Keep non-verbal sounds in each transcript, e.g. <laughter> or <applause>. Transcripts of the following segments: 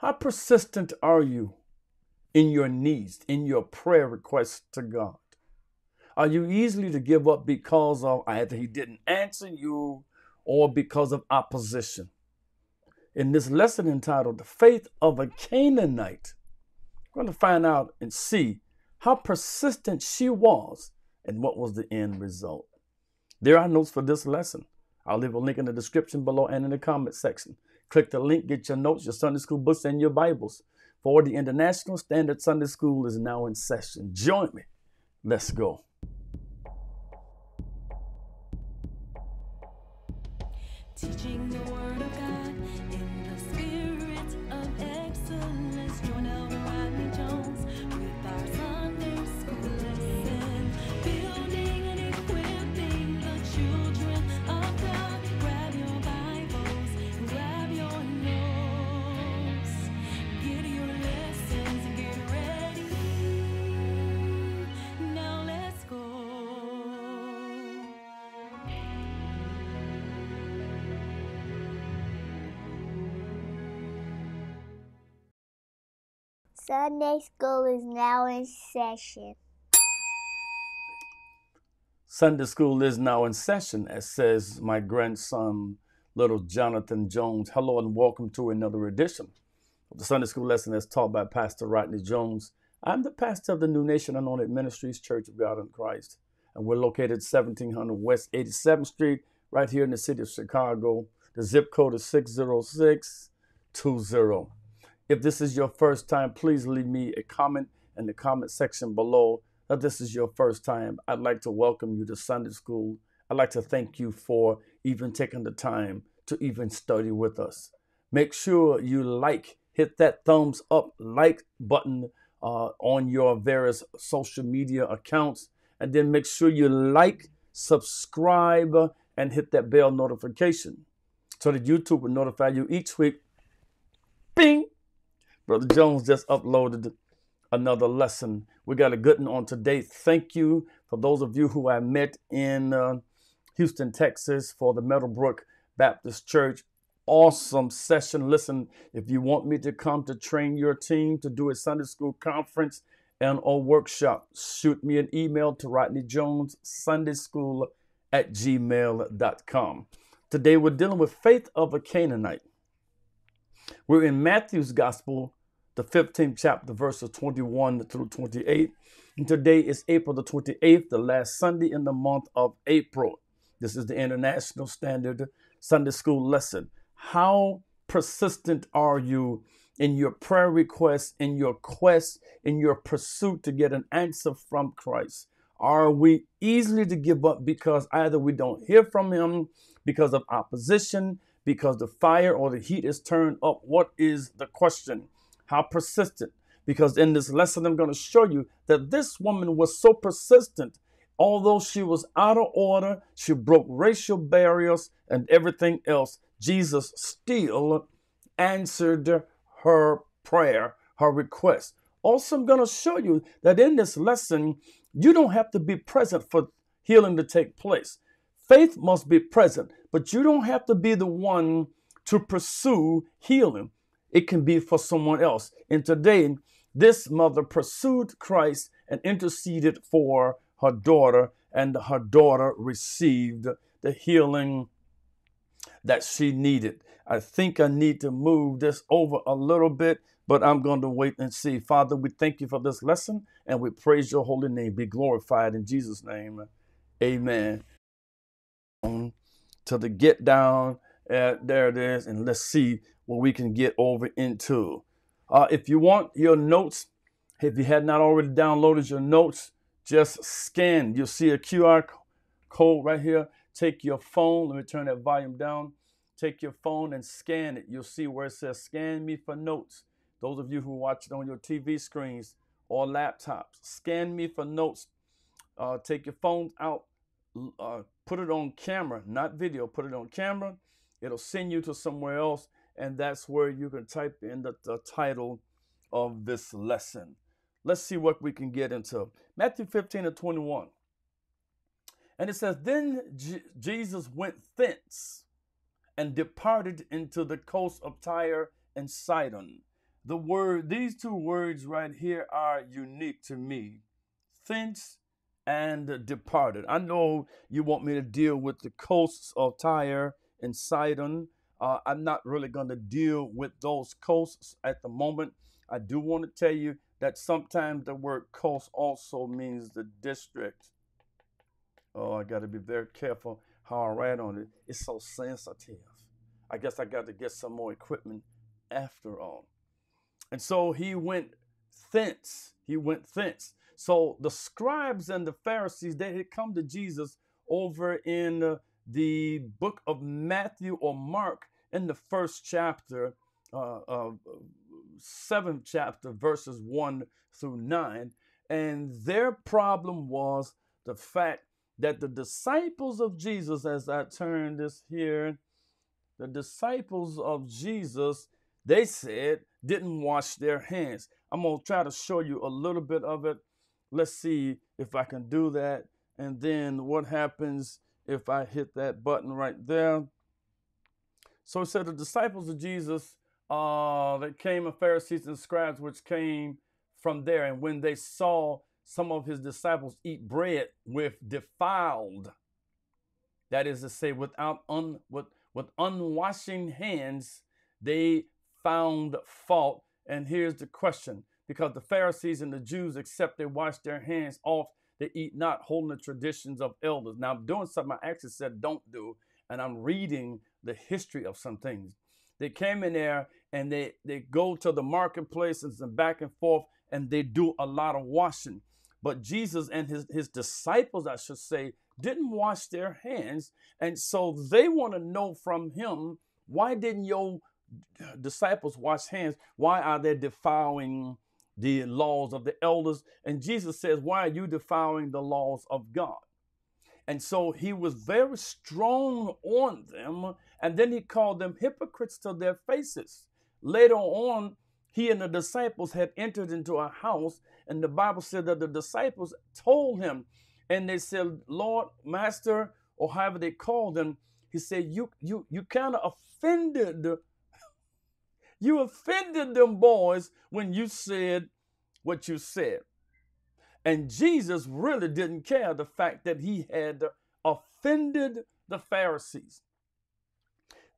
How persistent are you in your needs, in your prayer requests to God? Are you easily to give up because of either He didn't answer you or because of opposition? In this lesson entitled The Faith of a Canaanite, we're going to find out and see how persistent she was and what was the end result. There are notes for this lesson. I'll leave a link in the description below and in the comment section. Click the link, get your notes, your Sunday school books, and your Bibles. For the International Standard Sunday School is now in session. Join me. Let's go. Teaching Sunday school is now in session. Sunday school is now in session, as says my grandson, little Jonathan Jones. Hello and welcome to another edition of the Sunday School Lesson as taught by Pastor Rodney Jones. I'm the pastor of the New Nation Anointed Ministries Church of God in Christ, and we're located 1700 West 87th Street, right here in the city of Chicago. The zip code is 60620. If this is your first time, please leave me a comment in the comment section below If this is your first time. I'd like to welcome you to Sunday school. I'd like to thank you for even taking the time to even study with us. Make sure you like, hit that thumbs up like button uh, on your various social media accounts, and then make sure you like, subscribe, and hit that bell notification so that YouTube will notify you each week. Bing! Brother Jones just uploaded another lesson. We got a good one on today. Thank you for those of you who I met in uh, Houston, Texas for the Meadowbrook Baptist Church. Awesome session. Listen, if you want me to come to train your team to do a Sunday school conference and or workshop, shoot me an email to Rodney Jones Sunday School at gmail.com. Today we're dealing with faith of a Canaanite. We're in Matthew's Gospel, the 15th chapter, verses 21 through 28. And today is April the 28th, the last Sunday in the month of April. This is the International Standard Sunday School lesson. How persistent are you in your prayer requests, in your quest, in your pursuit to get an answer from Christ? Are we easily to give up because either we don't hear from Him because of opposition, because the fire or the heat is turned up? What is the question? How persistent? Because in this lesson, I'm going to show you that this woman was so persistent. Although she was out of order, she broke racial barriers and everything else, Jesus still answered her prayer, her request. Also, I'm going to show you that in this lesson, you don't have to be present for healing to take place. Faith must be present, but you don't have to be the one to pursue healing it can be for someone else. And today, this mother pursued Christ and interceded for her daughter, and her daughter received the healing that she needed. I think I need to move this over a little bit, but I'm going to wait and see. Father, we thank you for this lesson and we praise your holy name. Be glorified in Jesus' name. Amen. To the get down uh, there it is. And let's see what we can get over into. Uh, if you want your notes, if you had not already downloaded your notes, just scan. You'll see a QR code right here. Take your phone. Let me turn that volume down. Take your phone and scan it. You'll see where it says scan me for notes. Those of you who watch it on your TV screens or laptops, scan me for notes. Uh, take your phone out. Uh, put it on camera, not video. Put it on camera it'll send you to somewhere else, and that's where you can type in the, the title of this lesson. Let's see what we can get into. Matthew 15 and 21. And it says, Then J- Jesus went thence and departed into the coast of Tyre and Sidon. The word, these two words right here are unique to me. Thence and departed. I know you want me to deal with the coasts of Tyre in Sidon. Uh, I'm not really going to deal with those coasts at the moment. I do want to tell you that sometimes the word coast also means the district. Oh, I got to be very careful how I write on it. It's so sensitive. I guess I got to get some more equipment after all. And so he went thence. He went thence. So the scribes and the Pharisees, they had come to Jesus over in uh, the book of Matthew or Mark in the first chapter, uh, uh, seventh chapter, verses one through nine. And their problem was the fact that the disciples of Jesus, as I turn this here, the disciples of Jesus, they said, didn't wash their hands. I'm going to try to show you a little bit of it. Let's see if I can do that. And then what happens if I hit that button right there. So it said the disciples of Jesus uh, that came of Pharisees and scribes which came from there. And when they saw some of his disciples eat bread with defiled, that is to say, without un, with, with unwashing hands, they found fault. And here's the question because the Pharisees and the Jews, except they washed their hands off they eat not, holding the traditions of elders. Now, I'm doing something I actually said don't do, and I'm reading the history of some things. They came in there and they, they go to the marketplace and back and forth, and they do a lot of washing. But Jesus and his, his disciples, I should say, didn't wash their hands. And so they want to know from him why didn't your disciples wash hands? Why are they defiling the laws of the elders. And Jesus says, Why are you defiling the laws of God? And so he was very strong on them. And then he called them hypocrites to their faces. Later on, he and the disciples had entered into a house, and the Bible said that the disciples told him, and they said, Lord, Master, or however they called him, he said, You you you kind of offended you offended them boys when you said what you said. And Jesus really didn't care the fact that he had offended the Pharisees.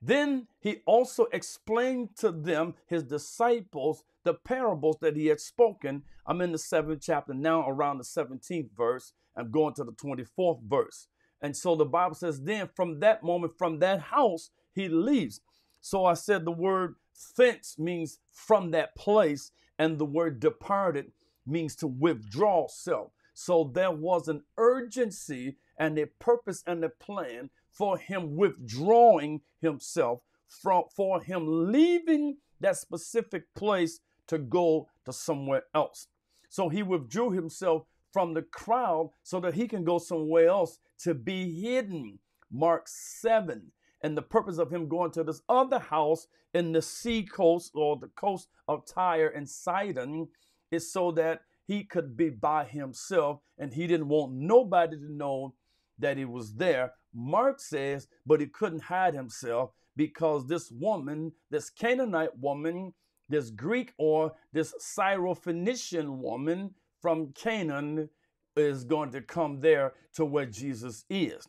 Then he also explained to them, his disciples, the parables that he had spoken. I'm in the seventh chapter now, around the 17th verse. I'm going to the 24th verse. And so the Bible says, then from that moment, from that house, he leaves. So I said the word fence means from that place, and the word departed means to withdraw self. So there was an urgency and a purpose and a plan for him withdrawing himself from for him leaving that specific place to go to somewhere else. So he withdrew himself from the crowd so that he can go somewhere else to be hidden. Mark 7 and the purpose of him going to this other house in the sea coast or the coast of Tyre and Sidon is so that he could be by himself and he didn't want nobody to know that he was there. Mark says, but he couldn't hide himself because this woman, this Canaanite woman, this Greek or this Syrophoenician woman from Canaan is going to come there to where Jesus is.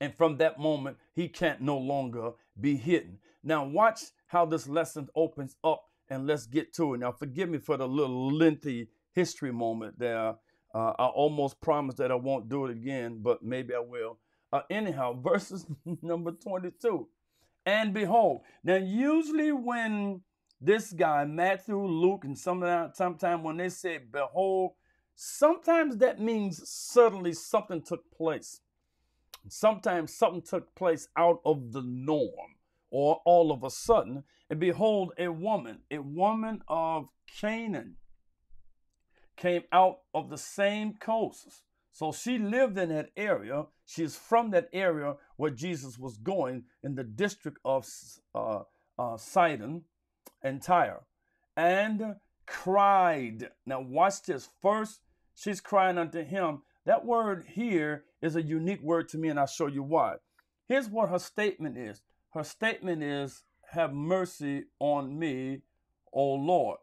And from that moment, he can't no longer be hidden. Now, watch how this lesson opens up and let's get to it. Now, forgive me for the little lengthy history moment there. Uh, I almost promised that I won't do it again, but maybe I will. Uh, anyhow, <laughs> verses number 22. And behold, now usually when this guy, Matthew, Luke, and sometimes, sometimes when they say behold, sometimes that means suddenly something took place. Sometimes something took place out of the norm or all of a sudden. And behold, a woman, a woman of Canaan, came out of the same coasts. So she lived in that area. She's from that area where Jesus was going in the district of uh, uh, Sidon and Tyre and cried. Now, watch this. First, she's crying unto him. That word here is a unique word to me, and I'll show you why. Here's what her statement is her statement is, Have mercy on me, O Lord.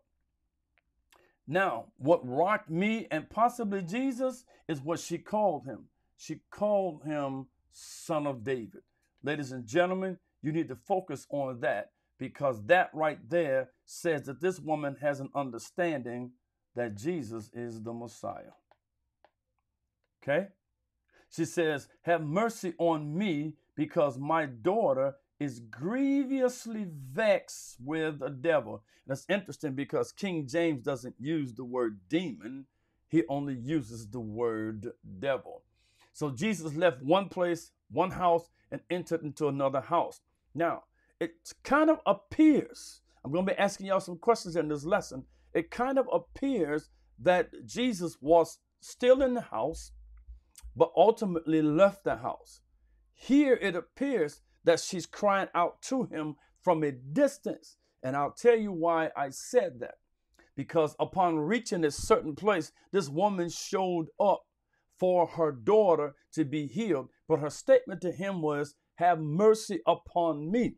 Now, what rocked me and possibly Jesus is what she called him. She called him Son of David. Ladies and gentlemen, you need to focus on that because that right there says that this woman has an understanding that Jesus is the Messiah. Okay? She says, Have mercy on me because my daughter is grievously vexed with a devil. That's interesting because King James doesn't use the word demon, he only uses the word devil. So Jesus left one place, one house, and entered into another house. Now, it kind of appears, I'm going to be asking y'all some questions in this lesson. It kind of appears that Jesus was still in the house but ultimately left the house. Here it appears that she's crying out to him from a distance. And I'll tell you why I said that. Because upon reaching a certain place, this woman showed up for her daughter to be healed. But her statement to him was, Have mercy upon me.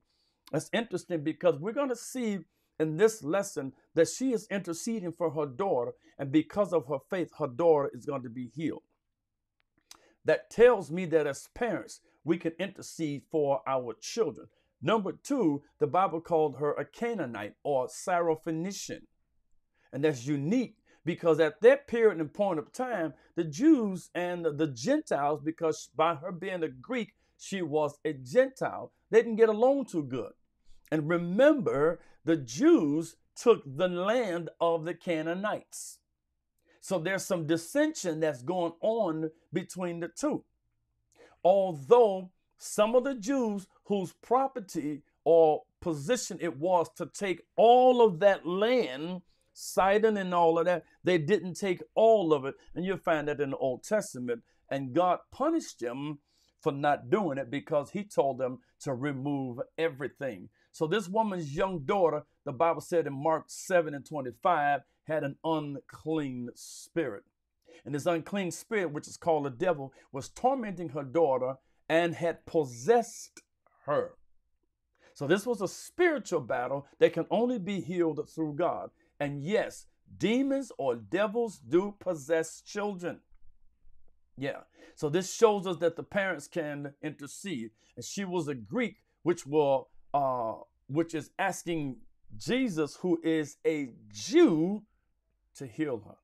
That's interesting because we're going to see in this lesson that she is interceding for her daughter. And because of her faith, her daughter is going to be healed. That tells me that as parents, we can intercede for our children. Number two, the Bible called her a Canaanite or Syrophoenician. And that's unique because at that period and point of time, the Jews and the Gentiles, because by her being a Greek, she was a Gentile, they didn't get along too good. And remember, the Jews took the land of the Canaanites. So there's some dissension that's going on between the two. Although some of the Jews whose property or position it was to take all of that land, Sidon and all of that, they didn't take all of it. And you'll find that in the Old Testament. And God punished them for not doing it because he told them to remove everything. So this woman's young daughter the Bible said in Mark 7 and 25, had an unclean spirit. And this unclean spirit, which is called a devil, was tormenting her daughter and had possessed her. So this was a spiritual battle that can only be healed through God. And yes, demons or devils do possess children. Yeah. So this shows us that the parents can intercede. And she was a Greek, which will uh which is asking Jesus, who is a Jew, to heal her.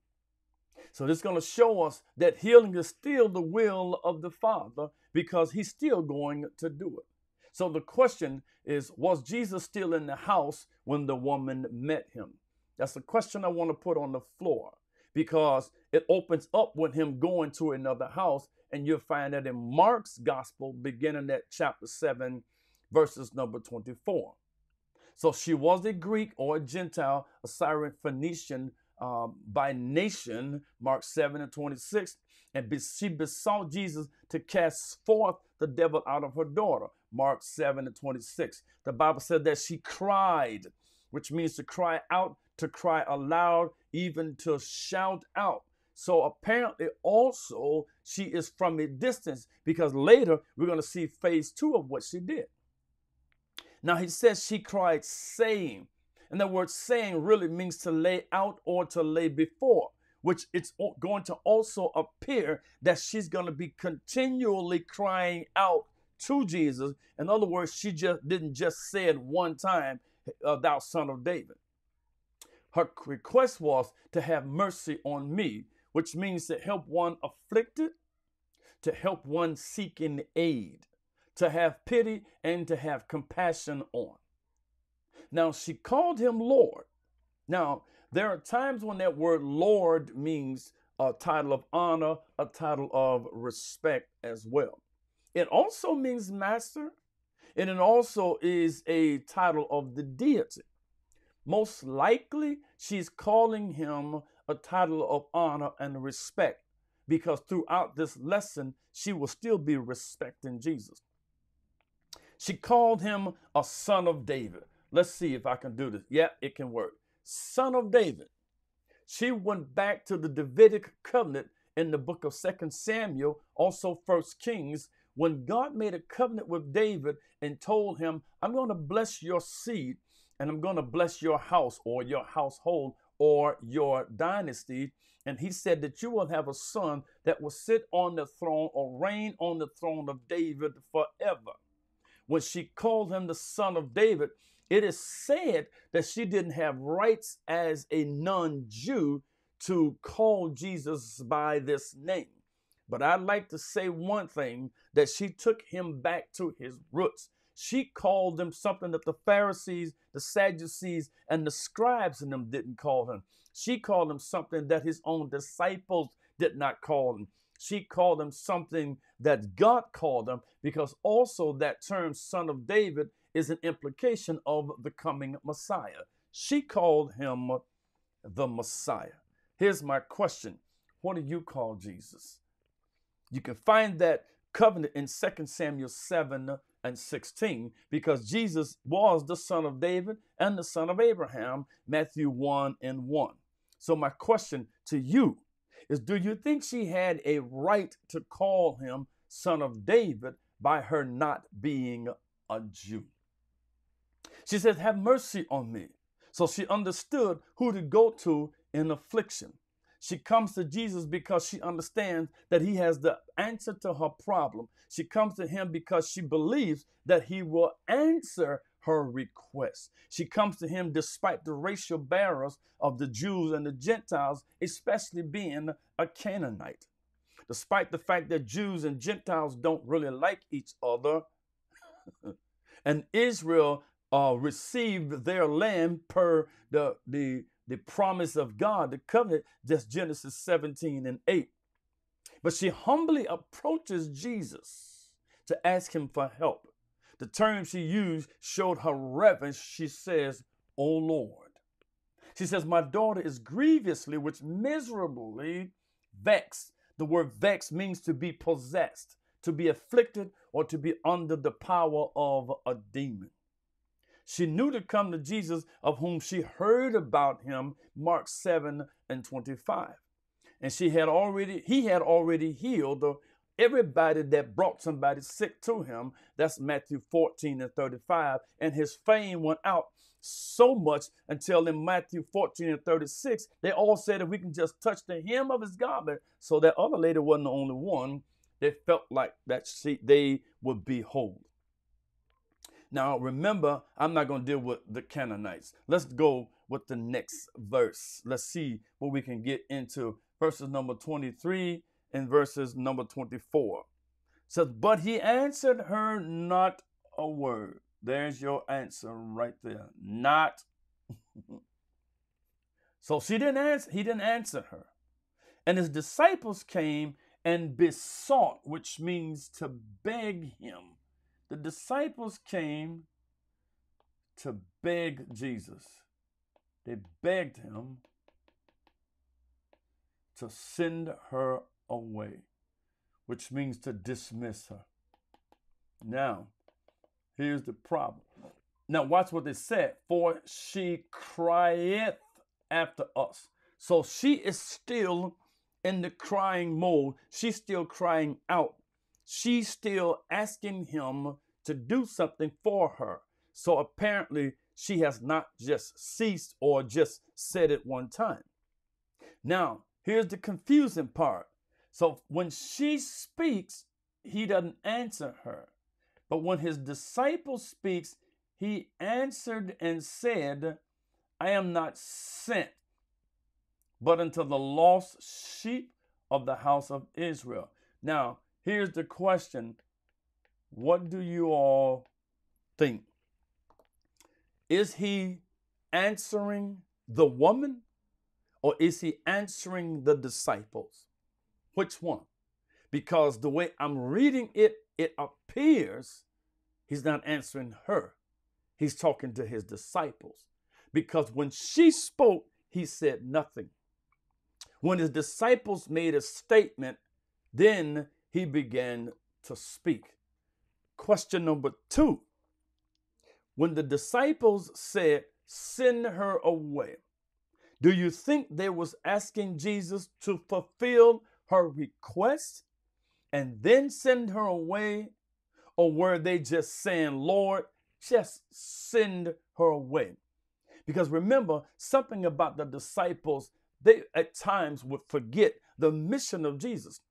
So this is going to show us that healing is still the will of the Father because he's still going to do it. So the question is was Jesus still in the house when the woman met him? That's the question I want to put on the floor because it opens up with him going to another house and you'll find that in Mark's gospel beginning at chapter 7 verses number 24. So she was a Greek or a Gentile, a Syrian Phoenician uh, by nation, Mark 7 and 26. And be, she besought Jesus to cast forth the devil out of her daughter, Mark 7 and 26. The Bible said that she cried, which means to cry out, to cry aloud, even to shout out. So apparently, also, she is from a distance because later we're going to see phase two of what she did. Now he says she cried, saying, and the word saying really means to lay out or to lay before, which it's going to also appear that she's going to be continually crying out to Jesus. In other words, she just didn't just say it one time, uh, thou son of David. Her request was to have mercy on me, which means to help one afflicted, to help one seeking aid to have pity and to have compassion on. Now, she called him Lord. Now, there are times when that word Lord means a title of honor, a title of respect as well. It also means master, and it also is a title of the deity. Most likely, she's calling him a title of honor and respect because throughout this lesson, she will still be respecting Jesus. She called him a son of David. Let's see if I can do this. Yeah, it can work. Son of David. She went back to the Davidic covenant in the book of Second Samuel, also First Kings, when God made a covenant with David and told him, I'm going to bless your seed and I'm going to bless your house or your household or your dynasty. And he said that you will have a son that will sit on the throne or reign on the throne of David forever when she called him the son of David, it is said that she didn't have rights as a non Jew to call Jesus by this name. But I'd like to say one thing that she took him back to his roots. She called him something that the Pharisees, the Sadducees, and the scribes in them didn't call him. She called him something that his own disciples did not call him. She called him something that God called him because also that term son of David is an implication of the coming Messiah. She called him the Messiah. Here's my question What do you call Jesus? You can find that covenant in 2 Samuel 7 and 16 because Jesus was the son of David and the son of Abraham, Matthew 1 and 1. So, my question to you is do you think she had a right to call him son of David by her not being a Jew? She says, Have mercy on me. So she understood who to go to in affliction. She comes to Jesus because she understands that he has the answer to her problem. She comes to him because she believes that he will answer her request. She comes to him despite the racial barriers of the Jews and the Gentiles, especially being a Canaanite. Despite the fact that Jews and Gentiles don't really like each other, <laughs> and Israel uh, received their land per the, the, the promise of God, the covenant, that's Genesis 17 and 8. But she humbly approaches Jesus to ask him for help. The term she used showed her reverence. She says, O Lord. She says, My daughter is grievously, which miserably vexed. The word vexed means to be possessed, to be afflicted, or to be under the power of a demon. She knew to come to Jesus, of whom she heard about him, Mark 7 and 25. And she had already, he had already healed the everybody that brought somebody sick to him. That's Matthew 14 and 35. And his fame went out so much until in Matthew 14 and 36, they all said if we can just touch the hem of his garment. So that other lady wasn't the only one that felt like that she, they would be whole. Now, remember, I'm not going to deal with the Canaanites. Let's go with the next verse. Let's see what we can get into. Verses number 23 in verses number 24. It says, But he answered her not a word. There's your answer right there. Not. <laughs> so she didn't answer, he didn't answer her. And his disciples came and besought, which means to beg him. The disciples came to beg Jesus. They begged him to send her away, which means to dismiss her. Now, here's the problem. Now, watch what they said. For she crieth after us. So she is still in the crying mode. She's still crying out. She's still asking him to do something for her. So apparently, she has not just ceased or just said it one time. Now, here's the confusing part so when she speaks, he doesn't answer her. But when his disciple speaks, he answered and said, I am not sent but unto the lost sheep of the house of Israel. Now, here's the question What do you all think? Is he answering the woman or is he answering the disciples? Which one? Because the way I'm reading it, it appears he's not answering her. He's talking to his disciples. Because when she spoke, he said nothing. When his disciples made a statement, then he began to speak. Question number two When the disciples said, Send her away, do you think they was asking Jesus to fulfill her request and then send her away? Or were they just saying, Lord, just send her away? Because remember, something about the disciples, they at times would forget the mission of Jesus.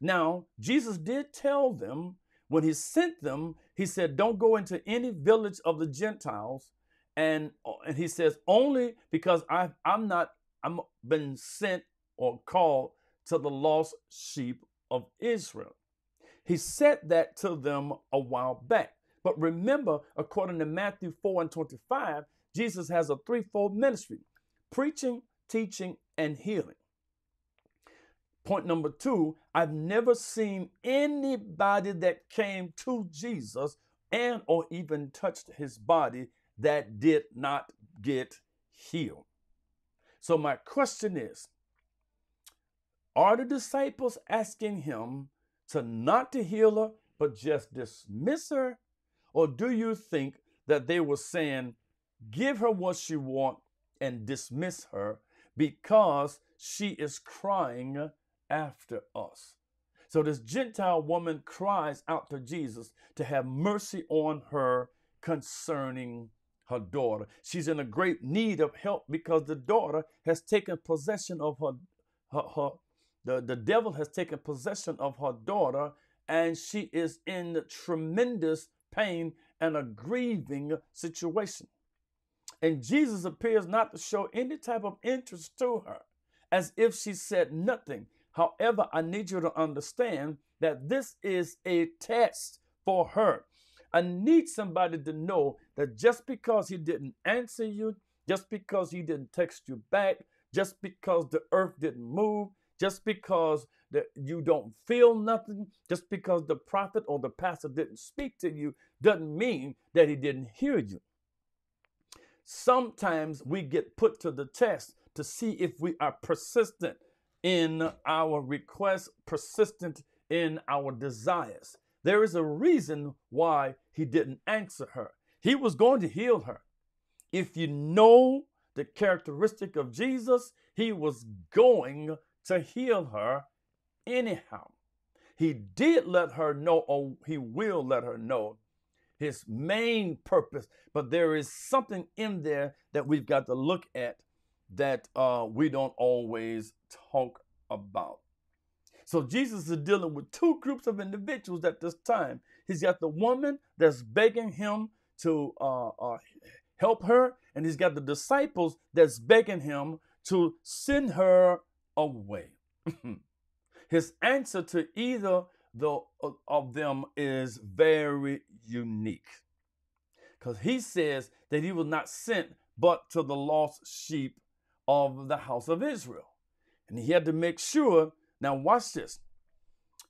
Now, Jesus did tell them when he sent them, he said, Don't go into any village of the Gentiles. And, and he says, Only because I, I'm not, I'm been sent or called to the lost sheep of Israel. He said that to them a while back. But remember, according to Matthew 4 and 25, Jesus has a threefold ministry preaching, teaching, and healing. Point number two I've never seen anybody that came to Jesus and or even touched his body that did not get healed. So my question is are the disciples asking him to not to heal her, but just dismiss her? Or do you think that they were saying, give her what she wants and dismiss her because she is crying after us? So this Gentile woman cries out to Jesus to have mercy on her concerning her daughter. She's in a great need of help because the daughter has taken possession of her, her, her the, the devil has taken possession of her daughter, and she is in tremendous pain and a grieving situation. And Jesus appears not to show any type of interest to her, as if she said nothing. However, I need you to understand that this is a test for her. I need somebody to know that just because he didn't answer you, just because he didn't text you back, just because the earth didn't move, just because that you don't feel nothing, just because the prophet or the pastor didn't speak to you, doesn't mean that he didn't hear you. Sometimes we get put to the test to see if we are persistent in our requests, persistent in our desires. There is a reason why he didn't answer her. He was going to heal her. If you know the characteristic of Jesus, he was going to heal her anyhow. He did let her know, or he will let her know his main purpose, but there is something in there that we've got to look at that uh, we don't always talk about. So Jesus is dealing with two groups of individuals at this time. He's got the woman that's begging him to uh, uh, help her, and he's got the disciples that's begging him to send her away. <laughs> His answer to either the, uh, of them is very unique because he says that he was not sent but to the lost sheep of the house of Israel. And he had to make sure, now watch this,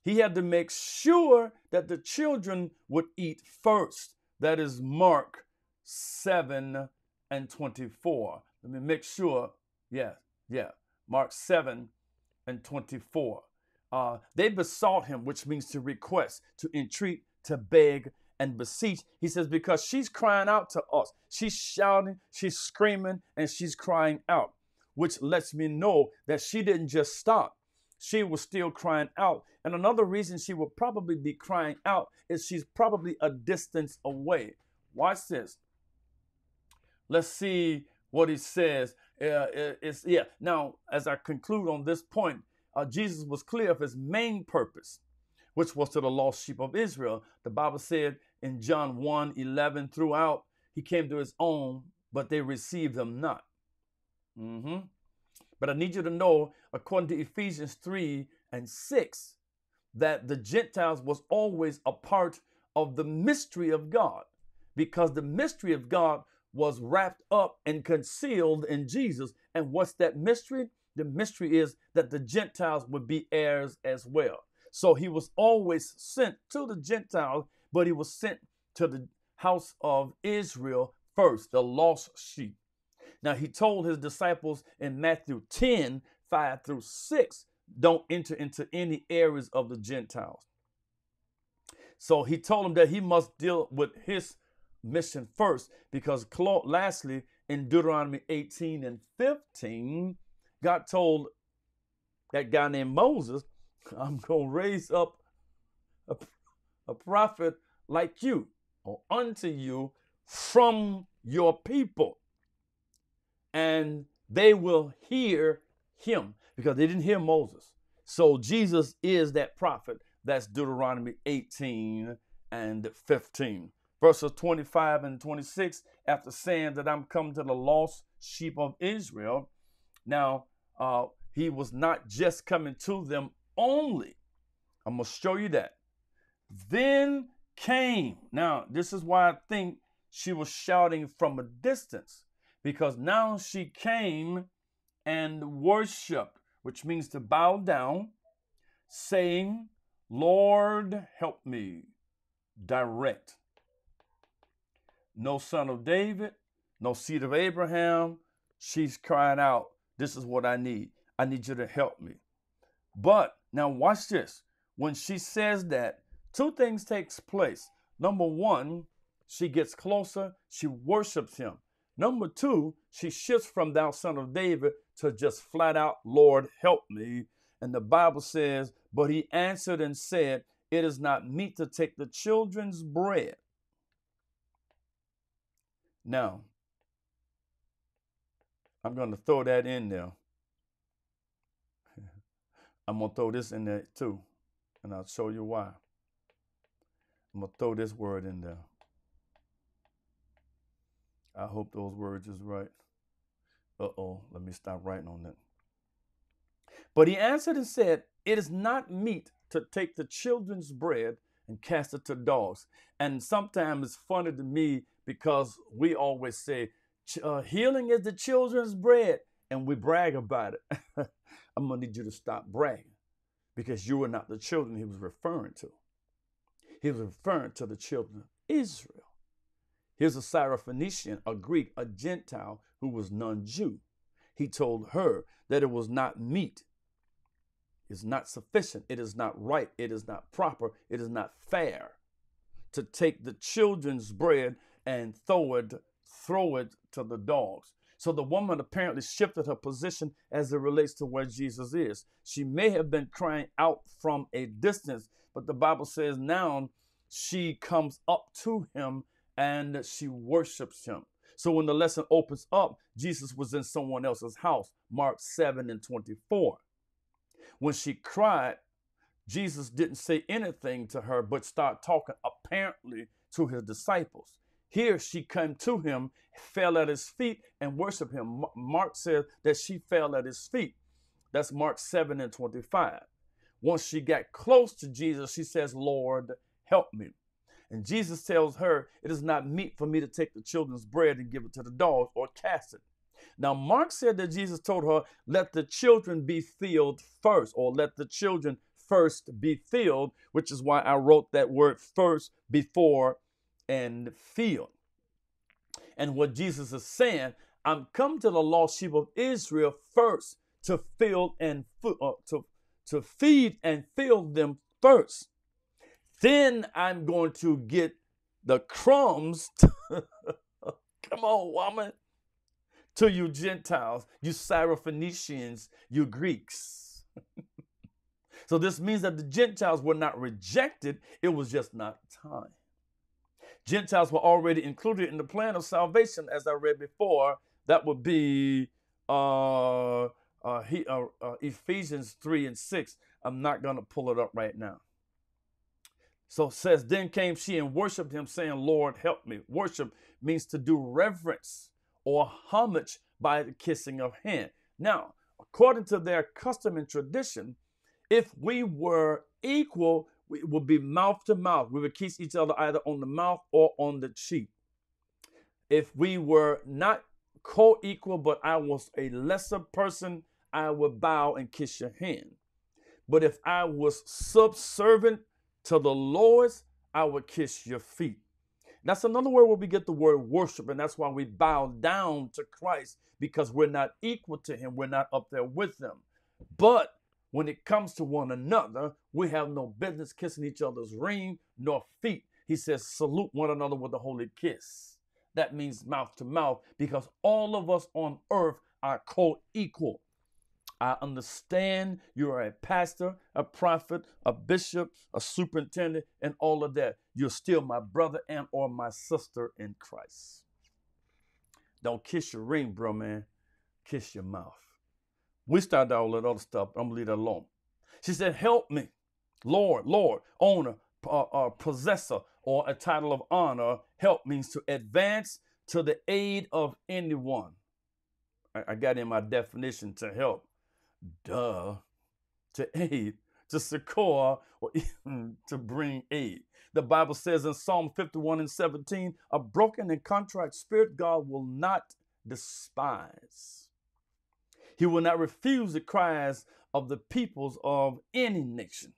he had to make sure that the children would eat first. That is Mark 7 and 24. Let me make sure. Yeah, yeah. Mark 7 and 24. Uh, they besought him, which means to request, to entreat, to beg, and beseech. He says, because she's crying out to us. She's shouting, she's screaming, and she's crying out, which lets me know that she didn't just stop. She was still crying out. And another reason she would probably be crying out is she's probably a distance away. Watch this. Let's see what he says. Uh, it's yeah. Now, as I conclude on this point, uh, Jesus was clear of his main purpose, which was to the lost sheep of Israel. The Bible said in John 1 11 throughout, he came to his own, but they received him not. Mm-hmm. But I need you to know, according to Ephesians 3 and 6, that the Gentiles was always a part of the mystery of God, because the mystery of God was wrapped up and concealed in Jesus. And what's that mystery? The mystery is that the Gentiles would be heirs as well. So he was always sent to the Gentiles, but he was sent to the house of Israel first, the lost sheep. Now he told his disciples in Matthew 10 5 through 6, don't enter into any areas of the Gentiles. So he told them that he must deal with his mission first because lastly in Deuteronomy 18 and 15 God told that guy named Moses <laughs> I'm going to raise up a, a prophet like you or unto you from your people and they will hear him because they didn't hear Moses so Jesus is that prophet that's Deuteronomy 18 and 15 verses 25 and 26, after saying that I'm come to the lost sheep of Israel, now uh, he was not just coming to them only. I'm going to show you that. Then came. Now, this is why I think she was shouting from a distance, because now she came and worshiped, which means to bow down, saying, Lord, help me direct no son of David, no seed of Abraham. She's crying out, This is what I need. I need you to help me. But now watch this. When she says that, two things takes place. Number one, she gets closer, she worships him. Number two, she shifts from thou son of David to just flat out, Lord, help me. And the Bible says, But he answered and said, It is not meet to take the children's bread now, I'm going to throw that in there. <laughs> I'm going to throw this in there too, and I'll show you why. I'm going to throw this word in there. I hope those words is right. Uh oh, let me stop writing on that. But he answered and said, It is not meet to take the children's bread and cast it to dogs. And sometimes it's funny to me because we always say uh, healing is the children's bread and we brag about it. <laughs> I'm going to need you to stop bragging because you are not the children he was referring to. He was referring to the children of Israel. Here's a Syrophoenician, a Greek, a Gentile who was non Jew. He told her that it was not meat, it's not sufficient, it is not right, it is not proper, it is not fair to take the children's bread and throw it, throw it to the dogs. So the woman apparently shifted her position as it relates to where Jesus is. She may have been crying out from a distance, but the Bible says now she comes up to him and she worships him. So when the lesson opens up, Jesus was in someone else's house, Mark 7 and 24. When she cried, Jesus didn't say anything to her, but start talking apparently to his disciples. Here she came to him, fell at his feet, and worshiped him. Mark says that she fell at his feet. That's Mark 7 and 25. Once she got close to Jesus, she says, Lord, help me. And Jesus tells her, It is not meet for me to take the children's bread and give it to the dogs or cast it. Now, Mark said that Jesus told her, Let the children be filled first, or let the children first be filled, which is why I wrote that word first before and field. And what Jesus is saying, I'm come to the lost sheep of Israel first to fill and fo- uh, to to feed and fill them first. Then I'm going to get the crumbs. <laughs> come on, woman. To you Gentiles, you Syrophoenicians, you Greeks. <laughs> so this means that the Gentiles were not rejected, it was just not time. Gentiles were already included in the plan of salvation, as I read before. That would be uh, uh, he, uh, uh Ephesians 3 and 6. I'm not going to pull it up right now. So says, Then came she and worshiped him, saying, Lord, help me. Worship means to do reverence or homage by the kissing of hand. Now, according to their custom and tradition, if we were equal, it would be mouth to mouth. We would kiss each other either on the mouth or on the cheek. If we were not co equal, but I was a lesser person, I would bow and kiss your hand. But if I was subservient to the lowest, I would kiss your feet. That's another word where we get the word worship, and that's why we bow down to Christ because we're not equal to Him. We're not up there with Him. But when it comes to one another, we have no business kissing each other's ring nor feet. He says, salute one another with a holy kiss. That means mouth to mouth because all of us on earth are co equal. I understand you are a pastor, a prophet, a bishop, a superintendent, and all of that. You're still my brother and or my sister in Christ. Don't kiss your ring, bro, man. Kiss your mouth. We started all that other stuff. I'm gonna leave that alone. She said, "Help me, Lord, Lord, owner, or, uh, uh, possessor, or a title of honor. Help means to advance to the aid of anyone." I, I got in my definition to help. Duh, to aid, to succor, or <laughs> even to bring aid. The Bible says in Psalm 51 and 17, a broken and contrite spirit God will not despise. He will not refuse the cries of the peoples of any nation.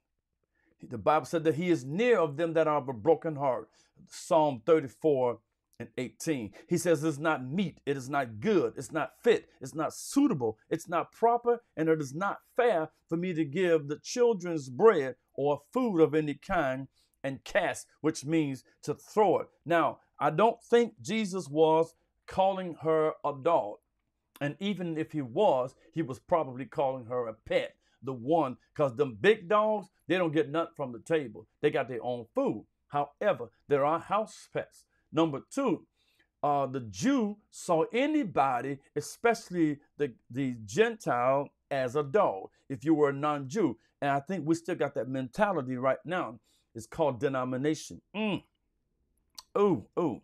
The Bible said that he is near of them that are of a broken heart. Psalm 34 and 18. He says it's not meet, it is not good, it's not fit, it's not suitable, it's not proper, and it is not fair for me to give the children's bread or food of any kind and cast, which means to throw it. Now, I don't think Jesus was calling her a dog. And even if he was, he was probably calling her a pet, the one, because them big dogs, they don't get nothing from the table. They got their own food. However, there are house pets. Number two, uh, the Jew saw anybody, especially the, the Gentile, as a dog, if you were a non Jew. And I think we still got that mentality right now. It's called denomination. Mm. Ooh, ooh.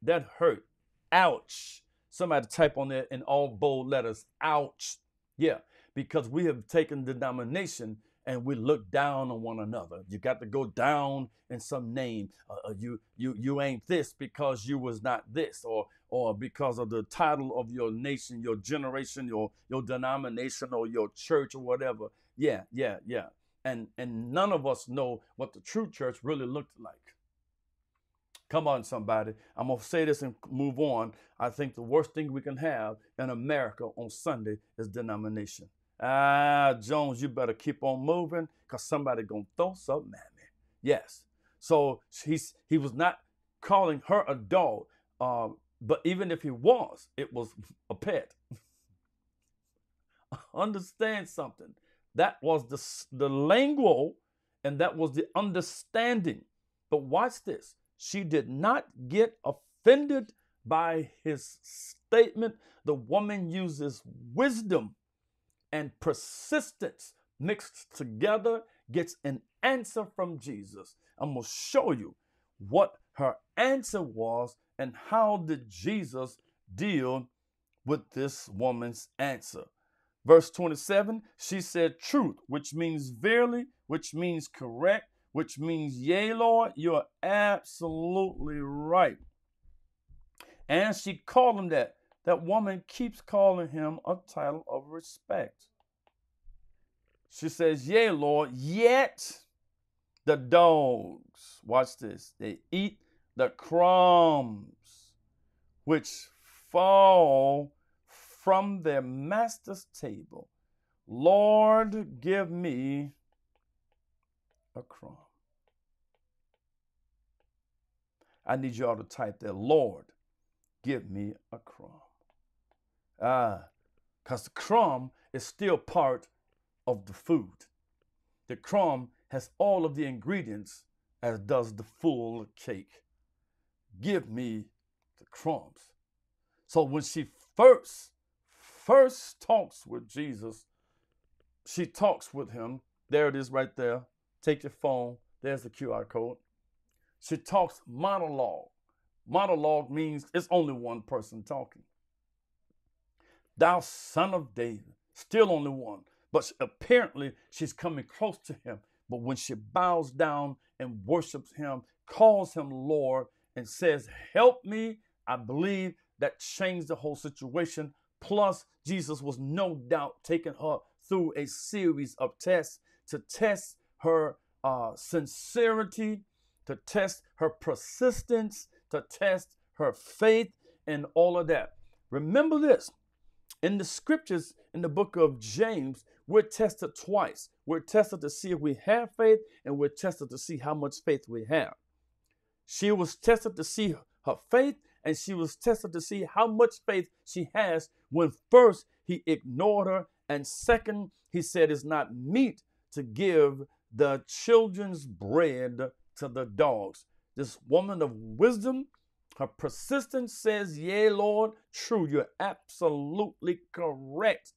that hurt. Ouch. Somebody type on there in all bold letters, ouch. Yeah, because we have taken denomination and we look down on one another. You got to go down in some name. Uh, uh, you you you ain't this because you was not this, or or because of the title of your nation, your generation, your your denomination, or your church, or whatever. Yeah, yeah, yeah. And and none of us know what the true church really looked like. Come on, somebody. I'm going to say this and move on. I think the worst thing we can have in America on Sunday is denomination. Ah, Jones, you better keep on moving because somebody going to throw something at me. Yes. So he's, he was not calling her a dog, uh, but even if he was, it was a pet. <laughs> Understand something. That was the, the lingo and that was the understanding. But watch this. She did not get offended by his statement. The woman uses wisdom and persistence mixed together, gets an answer from Jesus. I'm going to show you what her answer was and how did Jesus deal with this woman's answer. Verse 27 she said, Truth, which means verily, which means correct, which means, Yea, Lord, you're absolutely right. And she called him that. That woman keeps calling him a title of respect. She says, Yea, Lord, yet the dogs, watch this, they eat the crumbs which fall from their master's table. Lord, give me a crumb. I need y'all to type that, Lord, give me a crumb. Ah, because the crumb is still part of the food. The crumb has all of the ingredients, as does the full cake. Give me the crumbs. So when she first, first talks with Jesus, she talks with him. There it is right there. Take your phone. There's the QR code. She talks monologue. Monologue means it's only one person talking. Thou son of David, still only one, but apparently she's coming close to him. But when she bows down and worships him, calls him Lord, and says, Help me, I believe that changed the whole situation. Plus, Jesus was no doubt taking her through a series of tests to test her uh, sincerity, to test her persistence, to test her faith, and all of that. Remember this in the scriptures in the book of James, we're tested twice. We're tested to see if we have faith, and we're tested to see how much faith we have. She was tested to see her faith, and she was tested to see how much faith she has when first he ignored her, and second, he said it's not meet to give the children's bread to the dogs. This woman of wisdom, her persistence says, Yea, Lord, true, you're absolutely correct.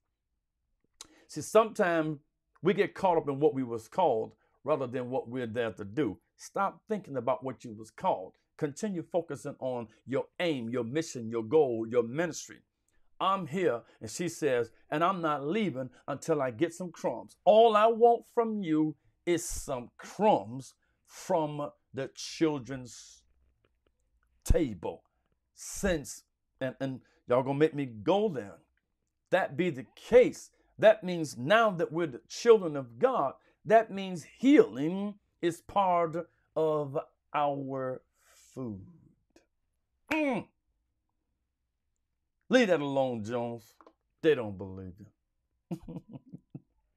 See, sometimes we get caught up in what we was called rather than what we're there to do. Stop thinking about what you was called. Continue focusing on your aim, your mission, your goal, your ministry. I'm here, and she says, and I'm not leaving until I get some crumbs. All I want from you is some crumbs from the children's table since and, and y'all gonna make me go there that be the case that means now that we're the children of god that means healing is part of our food mm. leave that alone jones they don't believe you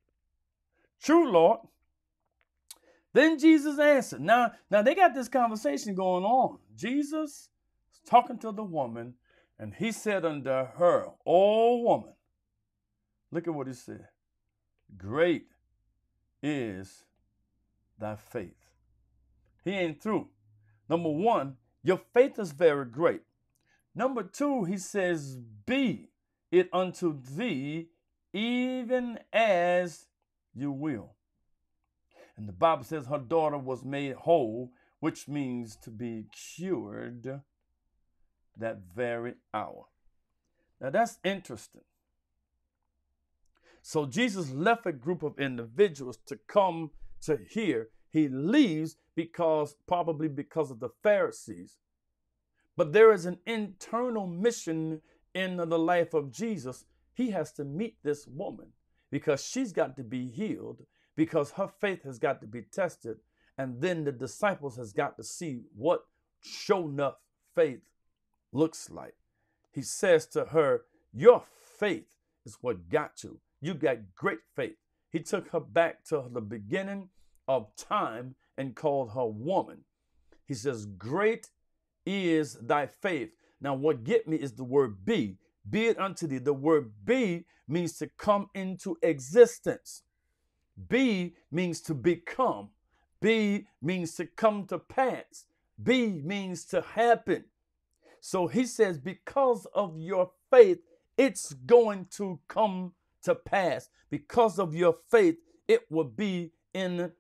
<laughs> true lord then Jesus answered. Now, now they got this conversation going on. Jesus talking to the woman, and he said unto her, O woman, look at what he said. Great is thy faith. He ain't through. Number one, your faith is very great. Number two, he says, Be it unto thee even as you will. And the Bible says her daughter was made whole, which means to be cured that very hour. Now that's interesting. So Jesus left a group of individuals to come to hear. He leaves because probably because of the Pharisees. But there is an internal mission in the life of Jesus. He has to meet this woman because she's got to be healed because her faith has got to be tested. And then the disciples has got to see what show enough faith looks like. He says to her, Your faith is what got you. You got great faith. He took her back to the beginning of time and called her woman. He says, Great is thy faith. Now, what get me is the word be. Be it unto thee. The word be means to come into existence. Be means to become. Be means to come to pass. Be means to happen. So he says, because of your faith, it's going to come to pass. Because of your faith, it will be in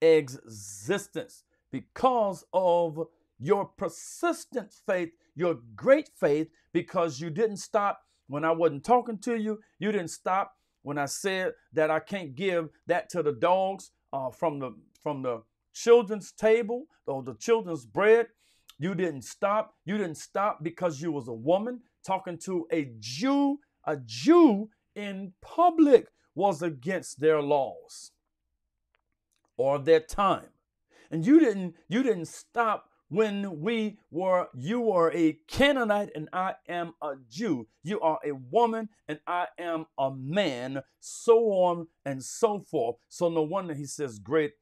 existence. Because of your persistent faith, your great faith, because you didn't stop when I wasn't talking to you, you didn't stop when I said that I can't give that to the dogs uh, from the from the children's table or the children's bread. You didn't stop. You didn't stop because you was a woman talking to a Jew. A Jew in public was against their laws or their time, and you didn't you didn't stop when we were, you are a Canaanite and I am a Jew. You are a woman and I am a man, so on and so forth. So no wonder he says, Great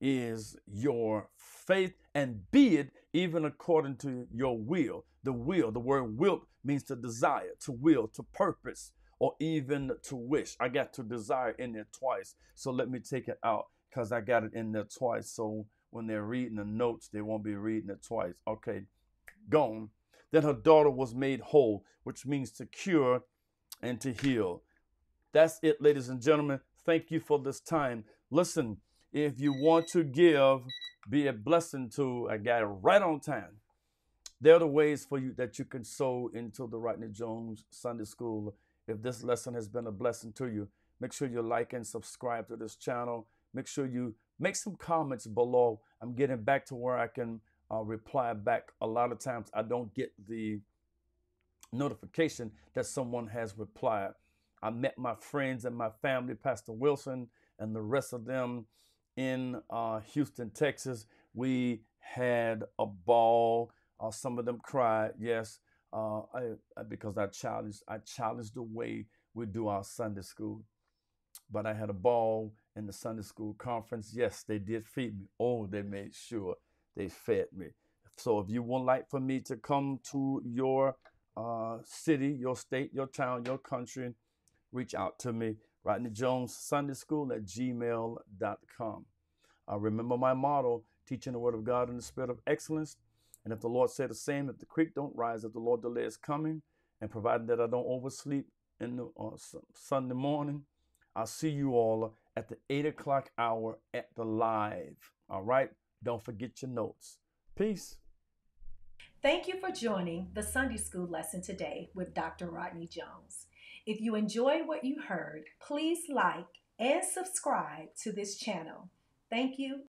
is your faith, and be it even according to your will. The will, the word will means to desire, to will, to purpose, or even to wish. I got to desire in there twice. So let me take it out because I got it in there twice. So when they're reading the notes, they won't be reading it twice. Okay, gone. Then her daughter was made whole, which means to cure and to heal. That's it, ladies and gentlemen. Thank you for this time. Listen, if you want to give, be a blessing to, a guy right on time. There are the ways for you that you can sow into the Rodney Jones Sunday School. If this lesson has been a blessing to you, make sure you like and subscribe to this channel. Make sure you make some comments below. I'm getting back to where I can uh, reply back. A lot of times I don't get the notification that someone has replied. I met my friends and my family, Pastor Wilson and the rest of them in uh, Houston, Texas. We had a ball. Uh, some of them cried, yes, uh, I, because I challenged, I challenged the way we do our Sunday school but I had a ball in the Sunday school conference. Yes, they did feed me. Oh, they made sure they fed me. So if you would like for me to come to your uh, city, your state, your town, your country, reach out to me. Rodney Jones Sunday School at gmail.com. I uh, remember my motto, teaching the word of God in the spirit of excellence. And if the Lord said the same, if the creek don't rise, if the Lord delay is coming, and provided that I don't oversleep in the uh, Sunday morning, I'll see you all at the 8 o'clock hour at the live. All right? Don't forget your notes. Peace. Thank you for joining the Sunday School lesson today with Dr. Rodney Jones. If you enjoyed what you heard, please like and subscribe to this channel. Thank you.